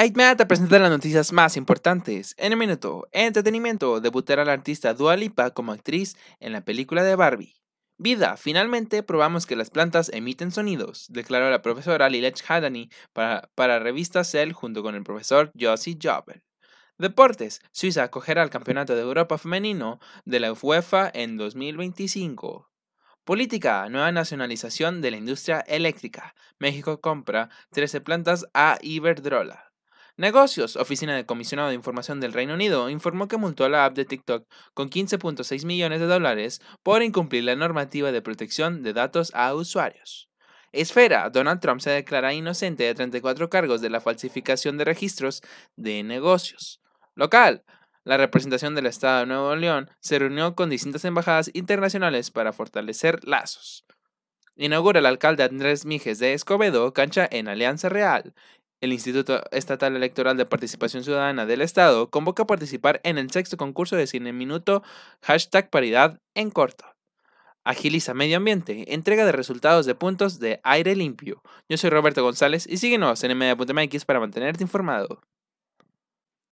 Aitmea te presenta las noticias más importantes. En un minuto, entretenimiento, debutará la artista Dua Lipa como actriz en la película de Barbie. Vida, finalmente probamos que las plantas emiten sonidos, declaró la profesora Lilech Hadani para, para revista Cell junto con el profesor Josie Jobel. Deportes, Suiza acogerá el Campeonato de Europa Femenino de la UEFA en 2025. Política, nueva nacionalización de la industria eléctrica. México compra 13 plantas a Iberdrola. Negocios. Oficina de Comisionado de Información del Reino Unido informó que multó a la app de TikTok con 15.6 millones de dólares por incumplir la normativa de protección de datos a usuarios. Esfera. Donald Trump se declara inocente de 34 cargos de la falsificación de registros de negocios. Local. La representación del Estado de Nuevo León se reunió con distintas embajadas internacionales para fortalecer lazos. Inaugura el alcalde Andrés Mijes de Escobedo cancha en Alianza Real. El Instituto Estatal Electoral de Participación Ciudadana del Estado convoca a participar en el sexto concurso de cine minuto hashtag paridad en corto. Agiliza Medio Ambiente, entrega de resultados de puntos de aire limpio. Yo soy Roberto González y síguenos en media.mx para mantenerte informado.